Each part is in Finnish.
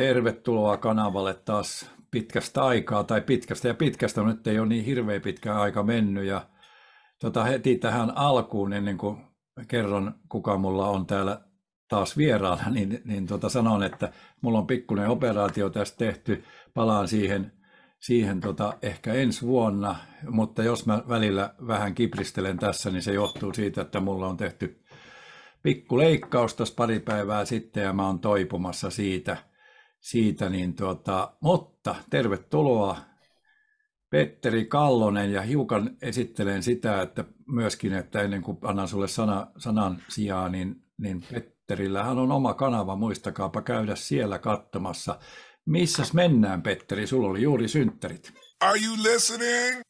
Tervetuloa kanavalle taas pitkästä aikaa, tai pitkästä ja pitkästä, nyt ei ole niin hirveän pitkä aika mennyt. Ja tota, heti tähän alkuun, ennen kuin kerron kuka mulla on täällä taas vieraana, niin, niin tota, sanon, että mulla on pikkuinen operaatio tässä tehty, palaan siihen, siihen tota, ehkä ensi vuonna, mutta jos mä välillä vähän kipristelen tässä, niin se johtuu siitä, että mulla on tehty pikkuleikkaus tässä pari päivää sitten ja mä oon toipumassa siitä – siitä. Niin tuota, mutta tervetuloa Petteri Kallonen ja hiukan esittelen sitä, että myöskin, että ennen kuin annan sulle sana, sanan sijaa, niin, niin Petterillähän on oma kanava, muistakaapa käydä siellä katsomassa. Missäs mennään Petteri, sulla oli juuri synttärit. Are you listening?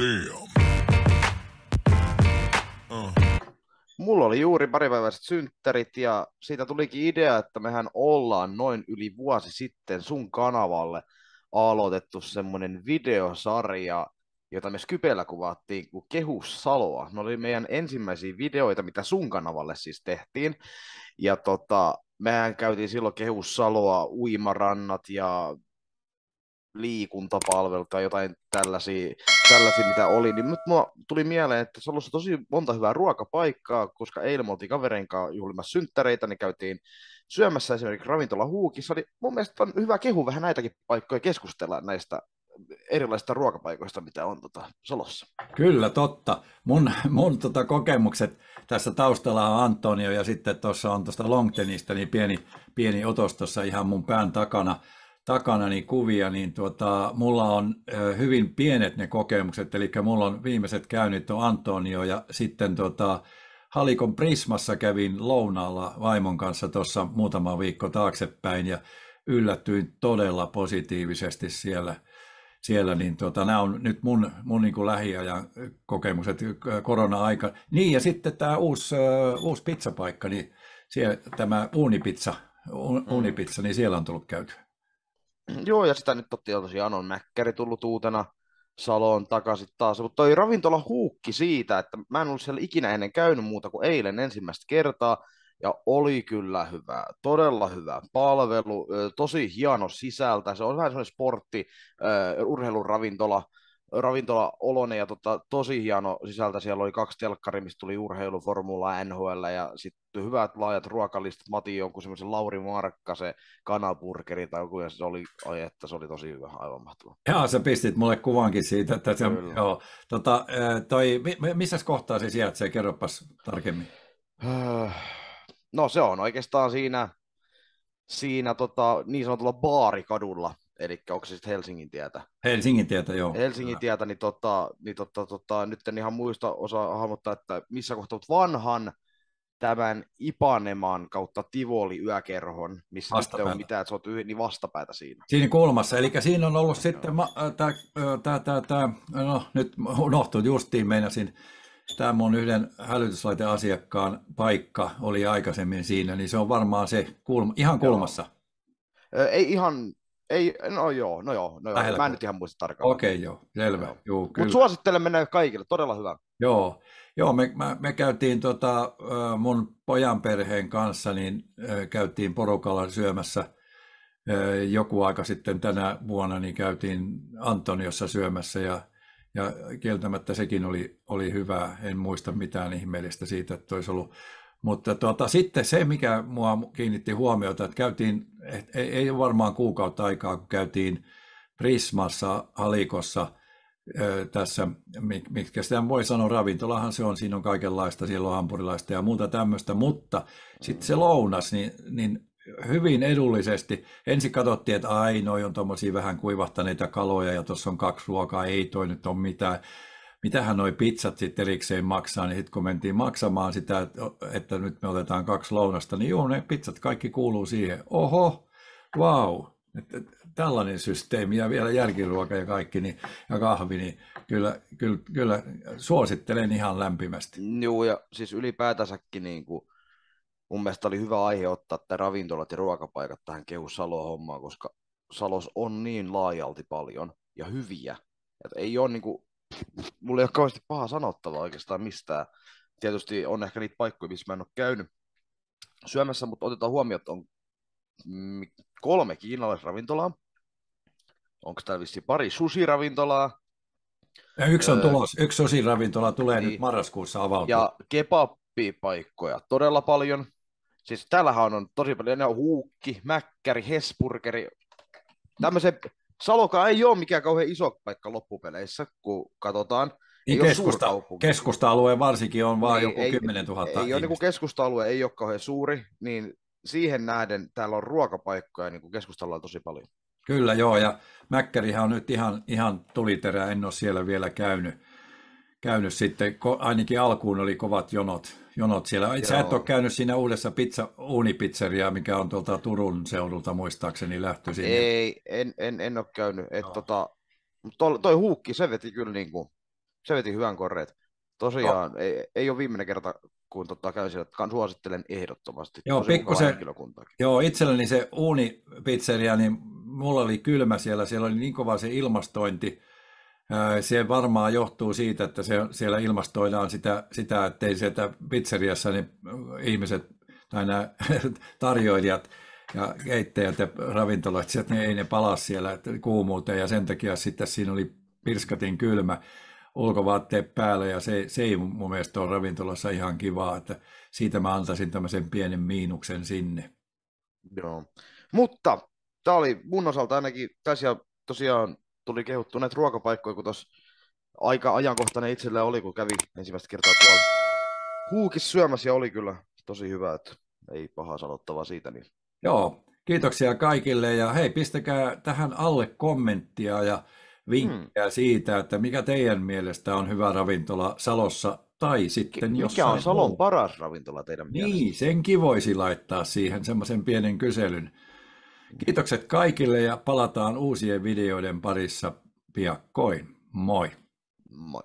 Damn. mulla oli juuri pari päiväiset synttärit ja siitä tulikin idea, että mehän ollaan noin yli vuosi sitten sun kanavalle aloitettu semmoinen videosarja, jota me Skypellä kuvattiin kuin Kehussaloa. Ne oli meidän ensimmäisiä videoita, mitä sun kanavalle siis tehtiin. Ja tota, mehän käytiin silloin kehussaloa, Uimarannat ja liikuntapalvelut tai jotain tällaisia, tällaisia mitä oli, niin nyt mua tuli mieleen, että se on ollut tosi monta hyvää ruokapaikkaa, koska eilen me oltiin kavereen kanssa juhlimassa synttäreitä, niin käytiin syömässä esimerkiksi ravintola Huukissa, niin mun mielestä on hyvä kehu vähän näitäkin paikkoja keskustella näistä erilaisista ruokapaikoista, mitä on tota solossa Kyllä, totta. Mun, mun tota kokemukset, tässä taustalla on Antonio ja sitten tuossa on tuosta Longtenista, niin pieni, pieni otos tuossa ihan mun pään takana. Takana niin kuvia, niin tuota, mulla on hyvin pienet ne kokemukset, eli mulla on viimeiset käynnit on Antonio ja sitten tuota, Halikon Prismassa kävin lounaalla vaimon kanssa tuossa muutama viikko taaksepäin ja yllättyin todella positiivisesti siellä. siellä niin tuota, nämä on nyt mun, mun niin kuin lähiajan kokemukset korona-aika. Niin ja sitten tämä uusi, uusi pizzapaikka, niin siellä, tämä uunipizza, mm. uunipizza, niin siellä on tullut käytyä. Joo, ja sitä nyt otti tosiaan on Mäkkäri tullut uutena Saloon takaisin taas. Mutta toi ravintola huukki siitä, että mä en ollut siellä ikinä ennen käynyt muuta kuin eilen ensimmäistä kertaa. Ja oli kyllä hyvä, todella hyvä palvelu, tosi hieno sisältä. Se on vähän semmoinen sportti, urheiluravintola, ravintola Olone ja tota, tosi hieno sisältä. Siellä oli kaksi telkkari, mistä tuli urheilu, formula, NHL ja sitten hyvät laajat ruokalistat. mati, otin jonkun semmoisen Lauri Markkase kanapurkeri tai joku ja se oli, oli, että se oli tosi hyvä, aivan mahtava. Joo, sä pistit mulle kuvankin siitä. Että se, joo, tota, toi, missä kohtaa se sijaitsee? Kerropas tarkemmin. Äh, no se on oikeastaan siinä, siinä tota, niin sanotulla baarikadulla eli onko se sitten Helsingin tietä? Helsingin tietä, joo. Helsingin tietä, niin, tota, niin tota, tota, nyt en ihan muista osaa hahmottaa, että missä kohtaa, vanhan tämän Ipanemaan kautta Tivoli yökerhon, missä vastapäätä. nyt on mitään, että sä oot yh- niin vastapäätä siinä. Siinä kulmassa, eli siinä on ollut sitten, äh, tämä, äh, tämä, tämä, no nyt unohtui justiin, meinasin, tämä mun yhden hälytyslaiteasiakkaan paikka oli aikaisemmin siinä, niin se on varmaan se kulma, ihan kulmassa. Joo. Ei ihan ei, no joo, no joo, no joo. Lähelä. Mä en nyt ihan muista tarkkaan. Okei, okay, joo, selvä. No. Joo, Mutta suosittelen mennä kaikille, todella hyvä. Joo, joo me, me, me käytiin tota, mun pojan perheen kanssa, niin käytiin porukalla syömässä joku aika sitten tänä vuonna, niin käytiin Antoniossa syömässä ja ja kieltämättä sekin oli, oli hyvä. En muista mitään ihmeellistä siitä, että olisi ollut mutta tuota, sitten se, mikä mua kiinnitti huomiota, että käytiin, ei, ei varmaan kuukautta aikaa, kun käytiin Prismassa, Alikossa tässä, mitkä sitä voi sanoa, ravintolahan se on, siinä on kaikenlaista, siellä on hampurilaista ja muuta tämmöistä, mutta sitten se lounas, niin, niin hyvin edullisesti. Ensin katsottiin, että ai, noi on tuommoisia vähän kuivahtaneita kaloja ja tuossa on kaksi ruokaa, ei toi nyt ole mitään mitähän noi pizzat sitten erikseen maksaa, niin sitten kun mentiin maksamaan sitä, että nyt me otetaan kaksi lounasta, niin joo, ne pizzat kaikki kuuluu siihen. Oho, vau, wow. Että tällainen systeemi ja vielä jälkiruoka ja kaikki niin, ja kahvi, niin kyllä, kyllä, kyllä suosittelen ihan lämpimästi. Joo, ja siis ylipäätänsäkin niin kuin, mun mielestä oli hyvä aihe ottaa tämä ravintolat ja ruokapaikat tähän Kehu-Saloon hommaan, koska Salos on niin laajalti paljon ja hyviä. että ei ole niin kuin, mulla ei ole kauheasti paha sanottavaa oikeastaan mistään. Tietysti on ehkä niitä paikkoja, missä mä en ole käynyt syömässä, mutta otetaan huomioon, että on mm, kolme kiinalaisravintolaa. Onko täällä vissi pari susiravintolaa? Ja yksi on öö, Yksi yksi susiravintola tulee niin, nyt marraskuussa avautua. Ja kebappipaikkoja todella paljon. Siis täällähän on tosi paljon, ne on huukki, mäkkäri, hesburgeri, tämmöisen Saloka ei ole mikään kauhean iso paikka loppupeleissä, kun katsotaan. Niin ei keskusta, keskusta-alue varsinkin on vaan niin, joku ei, 10 000 Ei, ei ole niin keskusta-alue, ei ole kauhean suuri, niin siihen nähden täällä on ruokapaikkoja niin kuin keskustalla on tosi paljon. Kyllä joo, ja Mäkkärihän on nyt ihan, ihan tuliterä, en ole siellä vielä käynyt, käynyt sitten, ainakin alkuun oli kovat jonot jonot siellä. Itse Joo. et ole käynyt siinä uudessa pizza, uunipizzeriaa, mikä on tuolta Turun seudulta muistaakseni sinne. Ei, en, en, en ole käynyt. Et tota, to, toi huukki, se veti kyllä niin kuin, se veti hyvän korreet. Tosiaan, no. ei, ei ole viimeinen kerta, kun tota, käyn siellä, että suosittelen ehdottomasti. Joo, pikkusen, joo itselleni se uunipizzeria, niin mulla oli kylmä siellä, siellä oli niin kova se ilmastointi, se varmaan johtuu siitä, että se, siellä ilmastoidaan sitä, sitä, ettei sieltä pizzeriassa niin ihmiset tai nämä tarjoilijat ja keittäjät ja ravintoloitsijat, ne ei ne palaa siellä kuumuuteen ja sen takia sitten siinä oli pirskatin kylmä ulkovaatteet päällä ja se, se ei mun mielestä ole ravintolassa ihan kivaa, että siitä mä antaisin tämmöisen pienen miinuksen sinne. Joo, mutta tämä oli mun osalta ainakin tässä tosiaan tuli kehuttu näitä ruokapaikkoja, kun tuossa aika ajankohtainen itsellä oli, kun kävi ensimmäistä kertaa tuolla huukis syömässä ja oli kyllä tosi hyvä, että ei pahaa sanottavaa siitä. Niin. Joo, kiitoksia kaikille ja hei, pistäkää tähän alle kommenttia ja vinkkejä hmm. siitä, että mikä teidän mielestä on hyvä ravintola Salossa tai sitten Mikä jossain on Salon muu. paras ravintola teidän niin, mielestä? Niin, senkin voisi laittaa siihen semmoisen pienen kyselyn. Kiitokset kaikille ja palataan uusien videoiden parissa piakkoin. Moi! Moi!